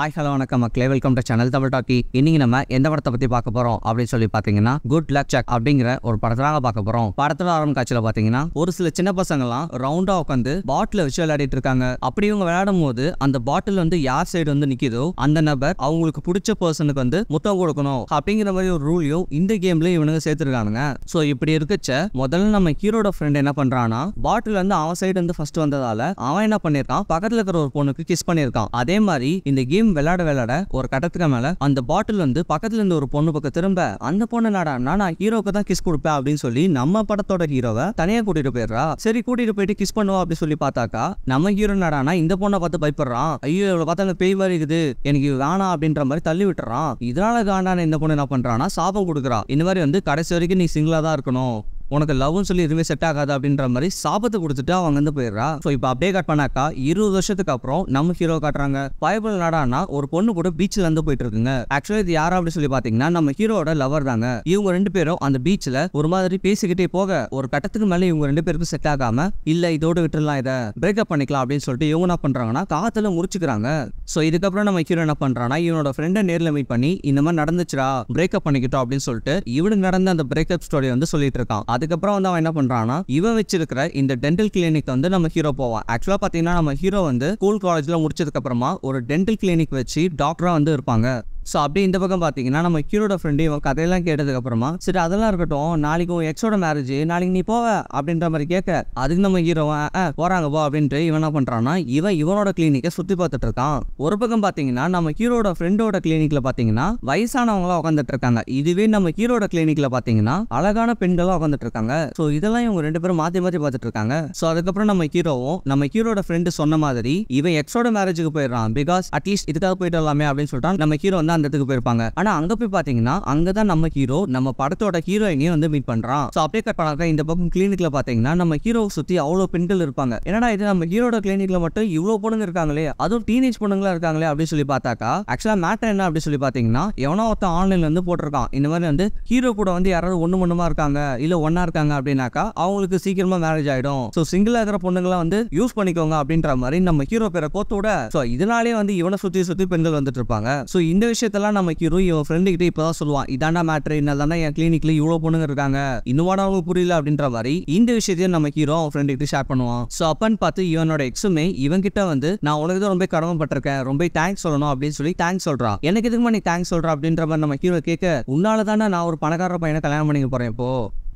ஆய் ஹலோ வணக்கம் மக்களே welcome to channel Tamil talkie இன்னைக்கு நம்ம எந்த படத்தை பத்தி பார்க்க போறோம் அப்படின்னு சொல்லி பாத்தீங்கன்னா குட் லக் செக் அப்படிங்கிற ஒரு படத்தாக நாங்க பார்க்க போறோம் படத்துல ஆரம்ப காட்சியில பாத்தீங்கன்னா ஒரு சில சின்ன எல்லாம் ரவுண்டா உட்காந்து பாட்டில வச்சு விளையாடிட்டு இருக்காங்க அப்படி இவங்க விளையாடும் போது அந்த பாட்டில் வந்து யார் சைடு வந்து நிக்குதோ அந்த நபர் அவங்களுக்கு பிடிச்ச பர்சனுக்கு வந்து முத்தம் கொடுக்கணும் அப்படிங்கிற மாதிரி ஒரு ரூலையும் இந்த கேம்ல இவனுங்க சேர்த்துருக்கானுங்க சோ இப்படி இருக்கச்ச முதல்ல நம்ம ஹீரோட ஃப்ரெண்ட் என்ன பண்றான்னா பாட்டில் வந்து அவன் சைடு வந்து ஃபர்ஸ்ட் வந்ததால அவன் என்ன பண்ணிருக்கான் பக்கத்துல இருக்கிற ஒரு பொண்ணுக்கு கிஸ் பண்ணிருக்கான் அதே மாதிரி இந்த கேம் கேம் விளையாட விளையாட ஒரு கட்டத்துக்கு மேல அந்த பாட்டில் வந்து பக்கத்துல இருந்து ஒரு பொண்ணு பக்கம் திரும்ப அந்த பொண்ணு நாடா நான் ஹீரோக்கு தான் கிஸ் கொடுப்பேன் அப்படின்னு சொல்லி நம்ம படத்தோட ஹீரோவை தனியா கூட்டிட்டு போயிடுறா சரி கூட்டிட்டு போயிட்டு கிஸ் பண்ணுவோம் அப்படின்னு சொல்லி பார்த்தாக்கா நம்ம ஹீரோ நாடானா இந்த பொண்ணை பார்த்து பயப்படுறான் ஐயோ இவ்வளவு பார்த்தா பெய் மாதிரி இருக்குது எனக்கு வேணாம் அப்படின்ற மாதிரி தள்ளி விட்டுறான் இதனால காண்டான இந்த பொண்ணு என்ன பண்றான்னா சாபம் கொடுக்குறான் இந்த மாதிரி வந்து கடைசி வரைக்கும் நீ சிங்கிளா தான் இருக்கணும் உனக்கு லவ்னு சொல்லி எதுவுமே செட் ஆகாது அப்படின்ற மாதிரி சாபத்தை கொடுத்துட்டு அவங்க வந்து போயிடுறா ஸோ இப்போ அப்டே கட் பண்ணாக்கா இருபது வருஷத்துக்கு அப்புறம் நம்ம ஹீரோ காட்டுறாங்க பயபிள் நாடானா ஒரு பொண்ணு கூட பீச்சில் இருந்து போயிட்டு இருக்குங்க ஆக்சுவலி இது யாரா அப்படி சொல்லி பார்த்தீங்கன்னா நம்ம ஹீரோட லவர் தாங்க இவங்க ரெண்டு பேரும் அந்த பீச்சில் ஒரு மாதிரி பேசிக்கிட்டே போக ஒரு கட்டத்துக்கு மேலே இவங்க ரெண்டு பேருக்கும் செட் ஆகாம இல்லை இதோட விட்டுலாம் இதை பிரேக்அப் பண்ணிக்கலாம் அப்படின்னு சொல்லிட்டு இவங்க என்ன பண்ணுறாங்கன்னா காத்துல முறிச்சுக்கிறாங்க ஸோ இதுக்கப்புறம் நம்ம ஹீரோ என்ன பண்ணுறான்னா இவனோட ஃப்ரெண்டை நேரில் மீட் பண்ணி இந்த மாதிரி நடந்துச்சுடா பிரேக்அப் பண்ணிக்கிட்டோம் அப்படின்னு சொல்லிட்டு இவனுக்கு நடந்த அந்த பிரேக்கப் ஸ்டோரி வந்து சொல்லிட்டு இருக்கான் அதுக்கப்புறம் வந்து அவன் என்ன பண்றான்னா இவன் வச்சிருக்கிற இந்த டென்டல் கிளினிக் வந்து நம்ம ஹீரோ போவான் ஆக்சுவலா பாத்தீங்கன்னா நம்ம ஹீரோ வந்து ஸ்கூல் காலேஜ்ல முடிச்சதுக்கு அப்புறமா ஒரு டென்டல் கிளினிக் வச்சு டாக்டரா வந்து இருப்பாங்க ஸோ அப்படியே இந்த பக்கம் பார்த்தீங்கன்னா நம்ம ஹீரோட ஃப்ரெண்டு இவன் கதையெல்லாம் கேட்டதுக்கப்புறமா சரி அதெல்லாம் இருக்கட்டும் நாளைக்கு உன் எக்ஸோட மேரேஜ் நாளைக்கு நீ போவ அப்படின்ற மாதிரி கேட்க அதுக்கு நம்ம ஹீரோவன் போகிறாங்க போ அப்படின்ட்டு இவன் என்ன பண்ணுறான்னா இவன் இவனோட கிளினிக்கை சுற்றி பார்த்துட்டு இருக்கான் ஒரு பக்கம் பார்த்தீங்கன்னா நம்ம ஹீரோட ஃப்ரெண்டோட கிளினிக்ல பார்த்தீங்கன்னா வயசானவங்களாம் உட்காந்துட்டு இருக்காங்க இதுவே நம்ம ஹீரோட கிளினிக்ல பார்த்தீங்கன்னா அழகான பெண்களும் உட்காந்துட்டு இருக்காங்க ஸோ இதெல்லாம் இவங்க ரெண்டு பேரும் மாற்றி மாற்றி பார்த்துட்டு இருக்காங்க ஸோ அதுக்கப்புறம் நம்ம ஹீரோவும் நம்ம ஹீரோட ஃப்ரெண்டு சொன்ன மாதிரி இவன் எக்ஸோட மேரேஜுக்கு போயிடுறான் பிகாஸ் அட்லீஸ்ட் இதுக்காக போயிட்டு வரலாமே அப்படின்னு சொல்லிட்டான் நம்ம ஹீரோ வந்து தான் அந்த இடத்துக்கு போயிருப்பாங்க ஆனா அங்க போய் பாத்தீங்கன்னா அங்கதான் நம்ம ஹீரோ நம்ம படத்தோட ஹீரோயினையும் வந்து மீட் பண்றான் சோ அப்படியே கட் பண்ணாத இந்த பக்கம் கிளினிக்ல பாத்தீங்கன்னா நம்ம ஹீரோ சுத்தி அவ்வளவு பெண்கள் இருப்பாங்க என்னடா இது நம்ம ஹீரோட கிளினிக்ல மட்டும் இவ்வளவு பொண்ணுங்க இருக்காங்களே அதுவும் டீனேஜ் பொண்ணுங்களா இருக்காங்களே அப்படின்னு சொல்லி பார்த்தாக்கா ஆக்சுவலா மேட்டர் என்ன அப்படின்னு சொல்லி பாத்தீங்கன்னா எவனோ ஒருத்தன் ஆன்லைன்ல வந்து போட்டிருக்கான் இந்த மாதிரி வந்து ஹீரோ கூட வந்து யாராவது ஒண்ணு ஒண்ணுமா இருக்காங்க இல்ல ஒன்னா இருக்காங்க அப்படின்னாக்கா அவங்களுக்கு சீக்கிரமா மேரேஜ் ஆயிடும் சோ சிங்கிளா இருக்கிற பொண்ணுங்களா வந்து யூஸ் பண்ணிக்கோங்க அப்படின்ற மாதிரி நம்ம ஹீரோ பேரை கோத்தோட சோ இதனாலே வந்து இவனை சுத்தி சுத்தி பெண்கள் வந்துட்டு இருப்பாங்க சோ இந்த விஷயம் விஷயத்தெல்லாம் நம்ம ஹீரோ இவன் ஃப்ரெண்டு கிட்ட இப்பதான் சொல்லுவான் இதாண்டா மேட்ரு என்னதானா என் கிளினிக்ல இவ்வளவு பொண்ணுங்க இருக்காங்க இன்னும் அவங்க புரியல அப்படின்ற மாதிரி இந்த விஷயத்தையும் நம்ம ஹீரோ அவன் ஃப்ரெண்டு கிட்ட ஷேர் பண்ணுவான் சோ அப்பன்னு பார்த்து இவனோட எக்ஸுமே இவன் கிட்ட வந்து நான் உலகத்தை ரொம்ப கடமைப்பட்டிருக்கேன் ரொம்ப தேங்க்ஸ் சொல்லணும் அப்படின்னு சொல்லி தேங்க்ஸ் சொல்றான் எனக்கு எதுக்குமா நீ தேங்க்ஸ் சொல்றா அப்படின்ற மாதிரி நம்ம ஹீரோ கேட்க உன்னாலதானே நான் ஒரு பணக்கார பையனை கல்யாணம் பண்ணிக்க போறேன் இப்போ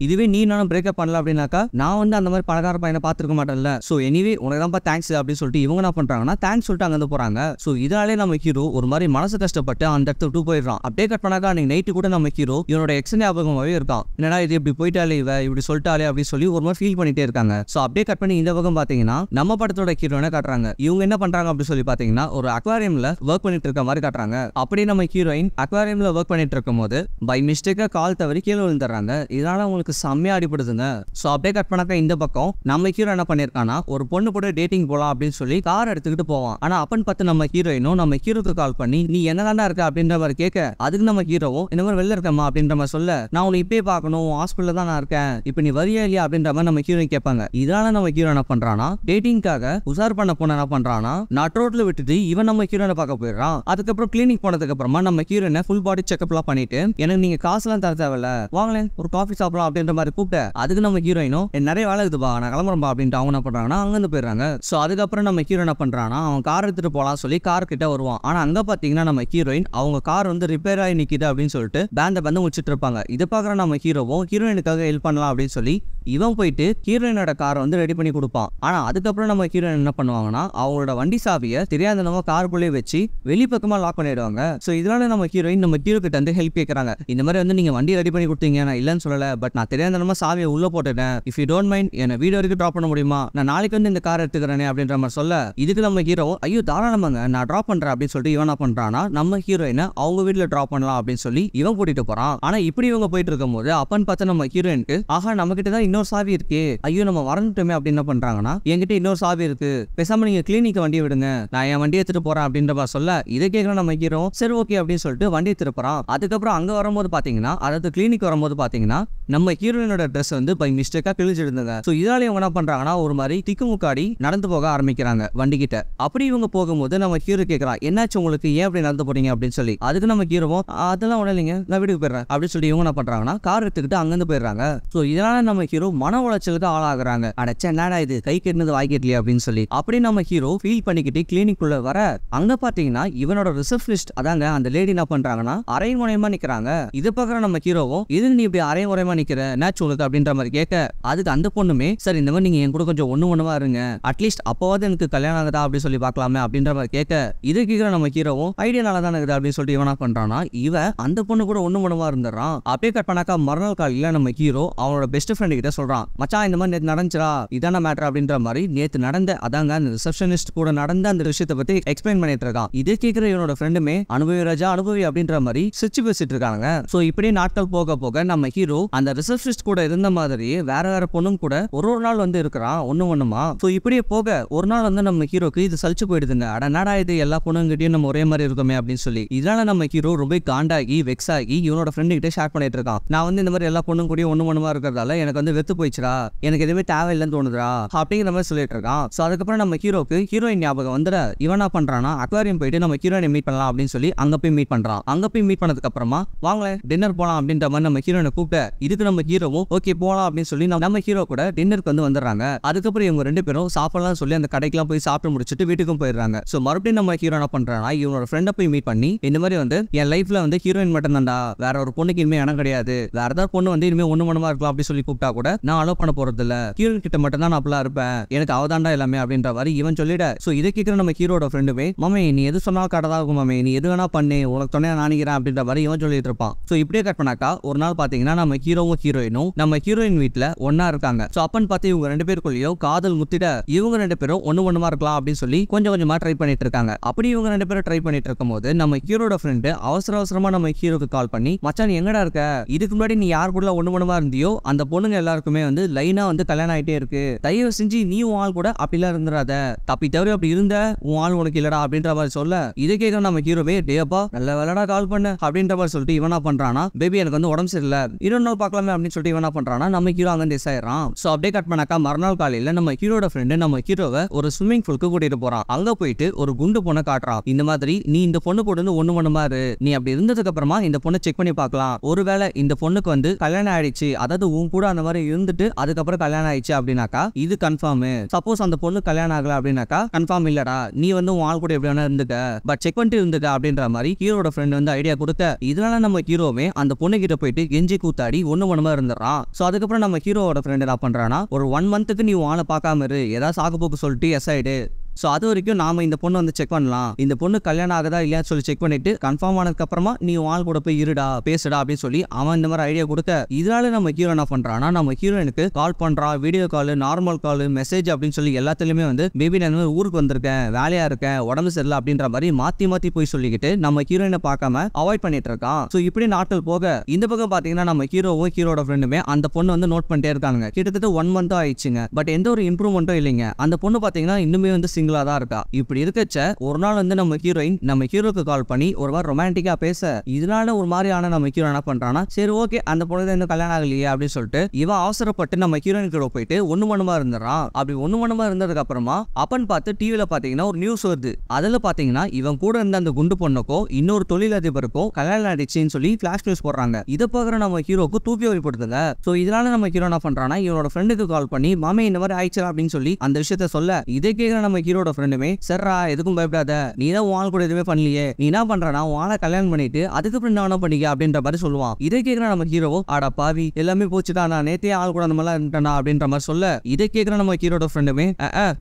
இதுவே நீ நானும் பிரேக்அப் பண்ணல அப்படின்னாக்கா நான் வந்து அந்த மாதிரி பணக்கார பையனை பார்த்துருக்க மாட்டேன்ல ஸோ எனிவே உனக்கு தான்ப்பா தேங்க்ஸ் அப்படின்னு சொல்லிட்டு இவங்க என்ன பண்ணுறாங்கன்னா தேங்க்ஸ் சொல்லிட்டு அங்கே போகிறாங்க ஸோ இதாலே நம்ம ஹீரோ ஒரு மாதிரி மனசு கஷ்டப்பட்டு அந்த இடத்துல விட்டு போயிடுறான் அப்படியே கட் பண்ணாக்கா அன்னைக்கு நைட்டு கூட நம்ம ஹீரோ இவனோட எக்ஸ் ஞாபகமாகவே இருக்கான் என்னடா இது இப்படி போயிட்டாலே இவ இப்படி சொல்லிட்டாலே அப்படின்னு சொல்லி ஒரு மாதிரி ஃபீல் பண்ணிட்டே இருக்காங்க ஸோ அப்படியே கட் பண்ணி இந்த பக்கம் பார்த்தீங்கன்னா நம்ம படத்தோட என்ன காட்டுறாங்க இவங்க என்ன பண்ணுறாங்க அப்படின்னு சொல்லி பார்த்தீங்கன்னா ஒரு அக்வாரியமில் ஒர்க் பண்ணிட்டு இருக்க மாதிரி காட்டுறாங்க அப்படியே நம்ம ஹீரோயின் அக்வாரியமில் ஒர்க் பண்ணிட்டு இருக்கும் போது பை மிஸ்டேக்காக கால் தவறி கீழே விழுந்துடுறாங்க இதனால அவங்களுக்கு அவருக்கு செம்மையா அடிபடுதுங்க ஸோ அப்படியே கட் பண்ணாக்க இந்த பக்கம் நம்ம ஹீரோ என்ன பண்ணிருக்கானா ஒரு பொண்ணு கூட டேட்டிங் போகலாம் அப்படின்னு சொல்லி கார் எடுத்துக்கிட்டு போவான் ஆனால் அப்பன் பார்த்து நம்ம ஹீரோயினும் நம்ம ஹீரோக்கு கால் பண்ணி நீ என்னதாண்டா இருக்க அப்படின்ற மாதிரி கேட்க அதுக்கு நம்ம ஹீரோவும் இந்த மாதிரி வெளில இருக்கமா அப்படின்ற மாதிரி சொல்ல நான் உன்னை இப்பயே பார்க்கணும் ஹாஸ்பிட்டலில் தான் நான் இருக்கேன் இப்போ நீ வரியா இல்லையா அப்படின்ற மாதிரி நம்ம ஹீரோயின் கேட்பாங்க இதனால நம்ம ஹீரோ என்ன பண்றானா டேட்டிங்காக உசார் பண்ண போன என்ன பண்றானா நட் ரோட்ல விட்டுட்டு இவன் நம்ம ஹீரோனை பார்க்க போயிடுறான் அதுக்கப்புறம் கிளினிக் போனதுக்கு அப்புறமா நம்ம ஹீரோனை ஃபுல் பாடி செக்அப்லாம் பண்ணிட்டு எனக்கு நீங்க எல்லாம் தர தேவையில்ல வாங்களேன் ஒரு காஃபி சாப்பிடலாம் அப்படின்ற மாதிரி கூப்பிட்டு அதுக்கு நம்ம ஹீரோயினும் நிறைய வேலை இருக்குதுப்பா நான் கிளம்புறப்பா அப்படின்ட்டு அவங்க என்ன பண்ணுறாங்கன்னா அங்கேருந்து போயிடுறாங்க ஸோ அதுக்கப்புறம் நம்ம ஹீரோ என்ன பண்றான்னா அவன் கார் எடுத்துட்டு போகலாம் சொல்லி கார் கிட்ட வருவான் ஆனால் அங்கே பார்த்தீங்கன்னா நம்ம ஹீரோயின் அவங்க கார் வந்து ரிப்பேர் ஆகி நிக்குது அப்படின்னு சொல்லிட்டு பேண்டை பேந்து முடிச்சிட்டு இருப்பாங்க இதை பாக்குற நம்ம ஹீரோவும் ஹீரோயினுக்காக ஹெல்ப் பண்ணலாம் அப்படின்னு சொல்லி இவன் போயிட்டு ஹீரோயினோட காரை வந்து ரெடி பண்ணி கொடுப்பான் ஆனா அதுக்கப்புறம் நம்ம ஹீரோயின் என்ன பண்ணுவாங்கன்னா அவங்களோட வண்டி சாவியை கார் காருக்குள்ளே வச்சு வெளிப்பக்கமா லாக் பண்ணிடுவாங்க ஸோ இதனால நம்ம ஹீரோயின் நம்ம ஹீரோ கிட்ட வந்து ஹெல்ப் கேட்கறாங்க இந்த மாதிரி வந்து நீங்க வண்டி ரெடி பண்ணி கொடுத்தீங்க நான் இல்லைன்னு சொல்லல பட் நான் நம்ம சாவியை உள்ள போட்டுட்டேன் இஃப் யூ டோன்ட் மைண்ட் என்ன வீடு வரைக்கும் ட்ராப் பண்ண முடியுமா நான் நாளைக்கு வந்து இந்த கார் எடுத்துக்கிறேனே அப்படின்ற மாதிரி சொல்ல இதுக்கு நம்ம ஹீரோ ஐயோ தாராளமாங்க நான் ட்ராப் பண்றேன் அப்படின்னு சொல்லிட்டு இவன் என்ன பண்றான்னா நம்ம ஹீரோயினை அவங்க வீட்டுல ட்ராப் பண்ணலாம் அப்படின்னு சொல்லி இவன் கூட்டிட்டு போறான் ஆனா இப்படி இவங்க போயிட்டு இருக்கும் போது அப்பன்னு பார்த்தா நம்ம ஹீரோயினுக்கு ஆஹா நம்ம கிட்ட தான் இன்னொரு சாவி இருக்கு ஐயோ நம்ம வரணுட்டோமே அப்படின்னு என்ன பண்றாங்கன்னா என்கிட்ட இன்னொரு சாவி இருக்கு பேசாம நீங்க கிளினிக் வண்டி விடுங்க நான் என் வண்டி எடுத்துட்டு போறேன் அப்படின்றப்ப சொல்ல இதை கேட்கற நம்ம வைக்கிறோம் சரி ஓகே அப்படின்னு சொல்லிட்டு வண்டி திருப்புறான் அதுக்கப்புறம் அங்க வரும்போது பாத்தீங்கன்னா அதாவது கிளினிக் வரும்போது பாத்தீங்கன்னா நம்ம ஹீரோயினோட ட்ரெஸ் வந்து பை மிஸ்டேக்கா கிழிச்சிருந்தாங்க சோ இதனால இவங்க என்ன பண்றாங்கன்னா ஒரு மாதிரி திக்குமுக்காடி நடந்து போக ஆரம்பிக்கிறாங்க வண்டி கிட்ட அப்படி இவங்க போகும்போது நம்ம ஹீரோ கேக்குறான் என்னாச்சு உங்களுக்கு ஏன் அப்படி நடந்து போறீங்க அப்படின்னு சொல்லி அதுக்கு நம்ம ஹீரோவும் அதெல்லாம் ஒன்றும் நான் வீட்டுக்கு போயிடுறேன் அப்படின்னு சொல்லி இவங்க என்ன பண்றாங்கன்னா கார் எடுத்துக்கிட்டு அங்கிருந்து போயிடுறாங்க சோ இதனால நம்ம ஹீரோ எல்லாரும் மன உளைச்சலுக்கு தான் ஆளாகிறாங்க அடைச்ச என்னடா இது கை கெட்டது வாய்க்கலையே அப்படின்னு சொல்லி அப்படி நம்ம ஹீரோ ஃபீல் பண்ணிக்கிட்டு கிளினிக் உள்ள வர அங்க பாத்தீங்கன்னா இவனோட ரிசப்ஷனிஸ்ட் அதாங்க அந்த லேடி என்ன பண்றாங்கன்னா அரை முறையமா நிக்கிறாங்க இது பக்கம் நம்ம ஹீரோவும் இது நீ இப்படி அரை முறையமா நிக்கிற நேச்சு உங்களுக்கு அப்படின்ற மாதிரி கேட்க அதுக்கு அந்த பொண்ணுமே சரி இந்த மாதிரி நீங்க என் கூட கொஞ்சம் ஒண்ணு ஒண்ணுமா இருங்க அட்லீஸ்ட் அப்பாவது எனக்கு கல்யாணம் ஆகுதா அப்படின்னு சொல்லி பாக்கலாமே அப்படின்ற மாதிரி கேட்க இது கேக்குற நம்ம ஹீரோவும் ஐடியா நல்லா தான் இருக்குது அப்படின்னு சொல்லிட்டு இவனா பண்றானா இவன் அந்த பொண்ணு கூட ஒண்ணு ஒண்ணுமா இருந்துறான் அப்படியே கட் பண்ணாக்கா மறுநாள் காலையில நம்ம ஹீரோ அவனோட பெஸ்ட் ஃப்ரெண்ட் கிட்ட சொல்கிறான் மச்சான் இந்த மாதிரி நேற்று நடந்துச்சா இதான மேட்டர் அப்படின்ற மாதிரி நேற்று நடந்த அதாங்க அந்த ரிசப்ஷனிஸ்ட் கூட நடந்த அந்த விஷயத்தை பற்றி எக்ஸ்பிளைன் பண்ணிட்டு இருக்கான் இதே கேட்குற இவனோட ஃப்ரெண்டுமே அனுபவி ராஜா அனுபவி அப்படின்ற மாதிரி சிரிச்சு பேசிட்டு இருக்காங்க ஸோ இப்படியே நாட்கள் போக போக நம்ம ஹீரோ அந்த ரிசப்ஷனிஸ்ட் கூட இருந்த மாதிரி வேற வேற பொண்ணும் கூட ஒரு ஒரு நாள் வந்து இருக்கிறான் ஒன்று ஒன்றுமா ஸோ இப்படியே போக ஒரு நாள் வந்து நம்ம ஹீரோக்கு இது சலிச்சு போயிடுதுங்க அடநாடா இது எல்லா பொண்ணுங்கிட்டையும் நம்ம ஒரே மாதிரி இருக்கோமே அப்படின்னு சொல்லி இதனால நம்ம ஹீரோ ரொம்ப காண்டாகி வெக்ஸ் ஆகி இவனோட ஃப்ரெண்டு கிட்ட ஷேர் பண்ணிட்டு இருக்கான் நான் வந்து இந்த மாதிரி எல்லா பொண்ணும் கூடயும் ஒன்று ஒன்றுமா இருக்கிறதால எனக்கு வந்து செத்து போயிடுச்சுடா எனக்கு எதுவுமே தேவையில்லைன்னு தோணுதுடா அப்படிங்கிற மாதிரி சொல்லிட்டு இருக்கான் ஸோ அதுக்கப்புறம் நம்ம ஹீரோக்கு ஹீரோயின் ஞாபகம் வந்துட இவனா பண்றானா அக்வாரியம் போயிட்டு நம்ம ஹீரோயினை மீட் பண்ணலாம் அப்படின்னு சொல்லி அங்க போய் மீட் பண்றான் அங்க போய் மீட் பண்ணதுக்கு அப்புறமா வாங்களேன் டின்னர் போலாம் அப்படின்ற மாதிரி நம்ம ஹீரோயினை கூப்பிட்ட இதுக்கு நம்ம ஹீரோவும் ஓகே போலாம் அப்படின்னு சொல்லி நம்ம ஹீரோ கூட டின்னருக்கு வந்து வந்துடுறாங்க அதுக்கப்புறம் இவங்க ரெண்டு பேரும் சாப்பிடலாம் சொல்லி அந்த கடைக்கெல்லாம் போய் சாப்பிட்டு முடிச்சுட்டு வீட்டுக்கும் போயிடுறாங்க ஸோ மறுபடியும் நம்ம ஹீரோ என்ன பண்றானா இவனோட ஃப்ரெண்டை போய் மீட் பண்ணி இந்த மாதிரி வந்து என் லைஃப்ல வந்து ஹீரோயின் மட்டும் தான்டா வேற ஒரு பொண்ணுக்கு இனிமே இடம் கிடையாது வேற ஏதாவது பொண்ணு வந்து இனிமே ஒண்ணு மனமா இருக்கலாம் அப்படின்னு சொல்லி கூப்பிட்டா கூட கூட நான் அலோ பண்ண போறது இல்ல கீரன் கிட்ட மட்டும் தான் நான் அப்படிலாம் இருப்பேன் எனக்கு அவதாண்டா எல்லாமே அப்படின்ற மாதிரி இவன் சொல்லிட சோ இதை கேட்கிற நம்ம ஹீரோட ஃப்ரெண்டுமே மம்மி நீ எது சொன்னாலும் கரெக்டாக இருக்கும் மம்மி நீ எது வேணா பண்ணு உனக்கு சொன்னா நானிக்கிறேன் அப்படின்ற மாதிரி இவன் சொல்லிட்டு இருப்பான் சோ இப்படியே கட் பண்ணாக்கா ஒரு நாள் பாத்தீங்கன்னா நம்ம ஹீரோவும் ஹீரோயினும் நம்ம ஹீரோயின் வீட்டுல ஒன்னா இருக்காங்க சோ அப்பன்னு பார்த்து இவங்க ரெண்டு பேருக்குள்ளேயும் காதல் முத்திட இவங்க ரெண்டு பேரும் ஒன்னு ஒண்ணுமா இருக்கலாம் அப்படின்னு சொல்லி கொஞ்சம் கொஞ்சமா ட்ரை பண்ணிட்டு இருக்காங்க அப்படி இவங்க ரெண்டு பேரும் ட்ரை பண்ணிட்டு இருக்கும் போது நம்ம ஹீரோட ஃப்ரெண்டு அவசர அவசரமா நம்ம ஹீரோக்கு கால் பண்ணி மச்சான் எங்கடா இருக்க இதுக்கு முன்னாடி நீ யார் கூட ஒண்ணு ஒண்ணுமா இருந்தியோ அந்த பொண்ணுங்க எல்லாம் எல்லாருக்குமே வந்து லைனாக வந்து கல்யாணம் ஆகிட்டே இருக்கு தயவு செஞ்சு நீ உன் ஆள் கூட அப்படிலாம் இருந்துடாத தப்பி தவிர அப்படி இருந்த உன் ஆள் உனக்கு இல்லடா அப்படின்ற மாதிரி சொல்ல இதை கேட்க நம்ம ஹீரோவே டேப்பா நல்ல வேலைடா கால் பண்ண அப்படின்ற மாதிரி சொல்லிட்டு இவனா பண்றானா பேபி எனக்கு வந்து உடம்பு சரியில்லை இன்னொரு நாள் பார்க்கலாமே அப்படின்னு சொல்லிட்டு இவனா பண்றானா நம்ம ஹீரோ அங்கே டெஸ் ஆயிடறான் ஸோ அப்படியே கட் பண்ணாக்கா மறுநாள் காலையில் நம்ம ஹீரோட ஃப்ரெண்டு நம்ம ஹீரோவை ஒரு ஸ்விம்மிங் பூலுக்கு கூட்டிட்டு போறான் அங்க போயிட்டு ஒரு குண்டு பொண்ணை காட்டுறான் இந்த மாதிரி நீ இந்த பொண்ணு கூட வந்து ஒண்ணு ஒண்ணு மாறு நீ அப்படி இருந்ததுக்கு அப்புறமா இந்த பொண்ணை செக் பண்ணி பார்க்கலாம் ஒருவேளை இந்த பொண்ணுக்கு வந்து கல்யாணம் ஆயிடுச்சு அதாவது உன் கூட அந்த மாதிரி இருந்துட்டு அதுக்கப்புறம் கல்யாணம் ஆயிடுச்சு அப்படின்னாக்கா இது கன்ஃபார்ம் சப்போஸ் அந்த பொண்ணு கல்யாணம் ஆகல அப்படின்னாக்கா கன்ஃபார்ம் இல்லடா நீ வந்து உன் ஆள் கூட எப்படி வேணா இருந்துக்க பட் செக் பண்ணிட்டு இருந்துக்க அப்படின்ற மாதிரி ஹீரோட ஃப்ரெண்ட் வந்து ஐடியா கொடுத்த இதனால நம்ம ஹீரோவே அந்த பொண்ணு கிட்ட போயிட்டு கெஞ்சி கூத்தாடி ஒண்ணு ஒண்ணுமா இருந்துறான் சோ அதுக்கப்புறம் நம்ம ஹீரோவோட ஃப்ரெண்ட் என்ன பண்றானா ஒரு ஒன் மந்த்துக்கு நீ உன் ஆளை பார்க்காம இரு ஏதாவது சாக்கு போக்கு சொல்லிட்டு எஸ் ஆயிடு ஸோ அது வரைக்கும் நாம இந்த பொண்ணு வந்து செக் பண்ணலாம் இந்த பொண்ணு கல்யாணம் ஆகுதா இல்லையான்னு சொல்லி செக் பண்ணிட்டு கன்ஃபார்ம் ஆனதுக்கு அப்புறமா நீ வாழ் கூட போய் இருடா பேசுடா அப்படின்னு சொல்லி அவன் இந்த மாதிரி ஐடியா கொடுக்க இதனால நம்ம ஹீரோ என்ன பண்றான்னா நம்ம ஹீரோயினுக்கு கால் பண்றா video call normal call message அப்படின்னு சொல்லி எல்லாத்துலயுமே வந்து பேபி நான் ஊருக்கு வந்திருக்கேன் வேலையா இருக்கேன் உடம்பு சரியில்லை அப்படின்ற மாதிரி மாத்தி மாத்தி போய் சொல்லிக்கிட்டு நம்ம ஹீரோயினை பார்க்காம அவாய்ட் பண்ணிட்டு இருக்கான் ஸோ இப்படி நாட்டில் போக இந்த பக்கம் பாத்தீங்கன்னா நம்ம ஹீரோவும் ஹீரோட ஃப்ரெண்டுமே அந்த பொண்ணு வந்து நோட் பண்ணிட்டே இருக்காங்க கிட்டத்தட்ட ஒன் மந்த் ஆயிடுச்சுங்க பட் எந்த ஒரு இம்ப்ரூவ்மெண்ட்டும் இல்லைங்க அந்த பொண்ணு பாத்தீங்கன்னா இன்னுமே வந்து சிங்கிளா தான் இருக்கா இப்படி இருக்கச்ச ஒரு நாள் வந்து நம்ம ஹீரோயின் நம்ம ஹீரோக்கு கால் பண்ணி ஒரு மாதிரி ரொமான்டிக்கா பேச இதனால ஒரு மாதிரியான நம்ம ஹீரோ என்ன பண்றானா சரி ஓகே அந்த பொழுது இன்னும் கல்யாணம் ஆகலையே அப்படின்னு சொல்லிட்டு இவன் அவசரப்பட்டு நம்ம ஹீரோயின் கூட போயிட்டு ஒண்ணு மணமா இருந்துறான் அப்படி ஒன்னு மணமா இருந்ததுக்கு அப்புறமா அப்பன் பார்த்து டிவியில பாத்தீங்கன்னா ஒரு நியூஸ் வருது அதுல பாத்தீங்கன்னா இவன் கூட இருந்த அந்த குண்டு பொண்ணுக்கோ இன்னொரு தொழில் அதிபருக்கோ கல்யாணம் ஆயிடுச்சுன்னு சொல்லி பிளாஷ் நியூஸ் போடுறாங்க இதை பாக்குற நம்ம ஹீரோக்கு தூக்கி வெளிப்படுத்துங்க சோ இதனால நம்ம ஹீரோ என்ன பண்றானா இவனோட ஃப்ரெண்டுக்கு கால் பண்ணி மாமே இந்த மாதிரி ஆயிடுச்சு அப்படின்னு சொல்லி அந்த விஷயத்த சொல்ல இதை கேட்கிற நம்ம ஹீரோ ஹீரோட ஃப்ரெண்டுமே சர்ரா எதுக்கும் பயப்படாத நீ தான் வாழ் கூட எதுவுமே பண்ணலையே நீ என்ன பண்றனா வாழை கல்யாணம் பண்ணிட்டு அதுக்கு என்ன வேணா பண்ணிக்க அப்படின்ற மாதிரி சொல்லுவான் இதை கேட்கிற நம்ம ஹீரோ ஆடா பாவி எல்லாமே போச்சுடா நான் நேத்தே ஆள் கூட அந்த மாதிரி இருந்துட்டா அப்படின்ற மாதிரி சொல்ல இதை கேட்கிற நம்ம ஹீரோட ஃப்ரெண்டுமே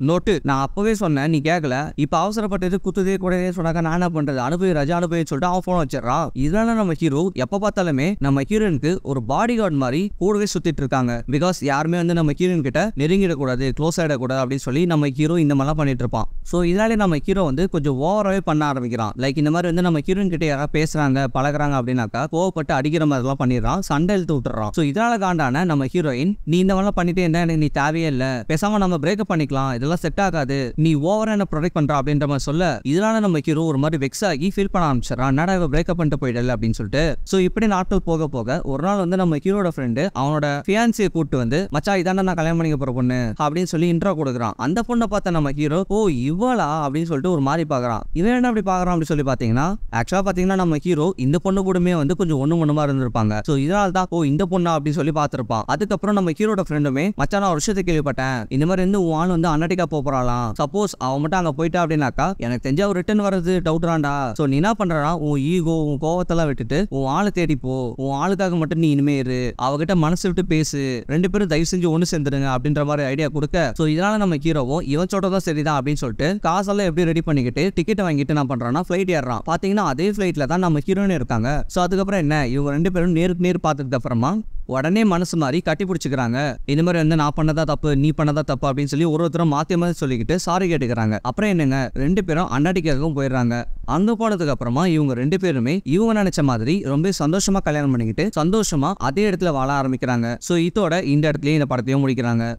நோட்டு நான் அப்பவே சொன்னேன் நீ கேட்கல இப்ப அவசரப்பட்டது குத்துதே கூட சொன்னாக்க நான் என்ன பண்றது அனுபவி ராஜா அனுபவி சொல்லிட்டு அவன் போன வச்சிடறான் இதனால நம்ம ஹீரோ எப்ப பார்த்தாலுமே நம்ம ஹீரோனுக்கு ஒரு பாடி கார்டு மாதிரி கூடவே சுத்திட்டு இருக்காங்க பிகாஸ் யாருமே வந்து நம்ம ஹீரோன் கிட்ட நெருங்கிடக்கூடாது க்ளோஸ் ஆயிடக்கூடாது அப்படின்னு சொல்லி நம்ம ஹீரோ இந்த மாதிரிலாம் பண்ணிட்டு இருப்பான் ஸோ இதனாலே நம்ம ஹீரோ வந்து கொஞ்சம் ஓவராகவே பண்ண ஆரம்பிக்கிறான் லைக் இந்த மாதிரி வந்து நம்ம ஹீரோயின் கிட்ட யாராவது பேசுகிறாங்க பழகிறாங்க அப்படின்னாக்கா கோவப்பட்டு அடிக்கிற மாதிரிலாம் பண்ணிடுறான் சண்டை இழுத்து விட்டுறான் ஸோ இதனால காண்டான நம்ம ஹீரோயின் நீ இந்த மாதிரிலாம் பண்ணிட்டே இருந்தால் எனக்கு நீ தேவையே இல்லை பேசாமல் நம்ம பிரேக்கப் பண்ணிக்கலாம் இதெல்லாம் செட் ஆகாது நீ ஓவராக என்ன ப்ரொடெக்ட் பண்ணுற அப்படின்ற மாதிரி சொல்ல இதனால நம்ம ஹீரோ ஒரு மாதிரி வெக்ஸ் ஆகி ஃபீல் பண்ண ஆரம்பிச்சிடறான் என்னடா இவ பிரேக்கப் பண்ணிட்டு போயிடல அப்படின்னு சொல்லிட்டு ஸோ இப்படி நாட்கள் போக போக ஒரு நாள் வந்து நம்ம ஹீரோட ஃப்ரெண்டு அவனோட ஃபியான்சியை கூப்பிட்டு வந்து மச்சா இதான நான் கல்யாணம் பண்ணிக்க போகிற பொண்ணு அப்படின்னு சொல்லி இன்ட்ரோ கொடுக்குறான் அந்த பொண்ணை பார்த்த நம்ம ஹீரோ ஓ இவளா அப்படின்னு சொல்லிட்டு ஒரு மாதிரி பார்க்குறான் இவன் என்ன அப்படி பார்க்குறான் அப்படின்னு சொல்லி பார்த்தீங்கன்னா ஆக்சுவலாக பார்த்தீங்கன்னா நம்ம ஹீரோ இந்த பொண்ணு கூடமே வந்து கொஞ்சம் ஒன்று ஒண்ணுமா இருந்திருப்பாங்க ஸோ இதனால தான் ஓ இந்த பொண்ணா அப்படின்னு சொல்லி பாத்திருப்பான் அதுக்கப்புறம் நம்ம ஹீரோட ஃப்ரெண்டுமே மச்சான் ஒரு விஷயத்தை கேள்விப்பட்டேன் இந்த மாதிரி இருந்து வான் வந்து அன்னடிக்கா போறாளாம் சப்போஸ் அவன் மட்டும் அங்கே போயிட்டா அப்படின்னாக்கா எனக்கு தெரிஞ்ச அவர் ரிட்டன் வர்றது டவுட்ராண்டா ஸோ நீ என்ன பண்றா உன் ஈகோ உன் கோவத்தெல்லாம் விட்டுட்டு உன் ஆளை தேடி போ உன் ஆளுக்காக மட்டும் நீ இனிமே இரு அவகிட்ட மனசு விட்டு பேசு ரெண்டு பேரும் தயவு செஞ்சு ஒன்று சேர்ந்துருங்க அப்படின்ற மாதிரி ஐடியா கொடுக்க ஸோ இதனால நம்ம ஹீரோவும் இவன் சொல்றதும் சரிதான் அப்படின்னு சொல்லிட்டு காசெல்லாம் எப்படி ரெடி பண்ணிக்கிட்டு டிக்கெட் வாங்கிட்டு என்ன பண்றான்னா ஃபிளைட் ஏறுறான் பாத்தீங்கன்னா அதே ஃபிளைட்ல தான் நம்ம ஹீரோனு இருக்காங்க ஸோ அதுக்கப்புறம் என்ன இவங்க ரெண்டு பேரும் நேருக்கு நேர் பார்த்ததுக்கு அப்புறமா உடனே மனசு மாதிரி கட்டி பிடிச்சிக்கிறாங்க இந்த மாதிரி வந்து நான் பண்ணதா தப்பு நீ பண்ணதா தப்பு அப்படின்னு சொல்லி ஒரு ஒருத்தரும் மாற்றி மாதிரி சொல்லிக்கிட்டு சாரி கேட்டுக்கிறாங்க அப்புறம் என்னங்க ரெண்டு பேரும் அண்ணாடிக்காகவும் போயிடுறாங்க அங்கே போனதுக்கு அப்புறமா இவங்க ரெண்டு பேருமே இவங்க நினைச்ச மாதிரி ரொம்ப சந்தோஷமா கல்யாணம் பண்ணிக்கிட்டு சந்தோஷமா அதே இடத்துல வாழ ஆரம்பிக்கிறாங்க ஸோ இதோட இந்த இடத்துலயும் இந்த படத்தையும் முடிக்கிறாங்க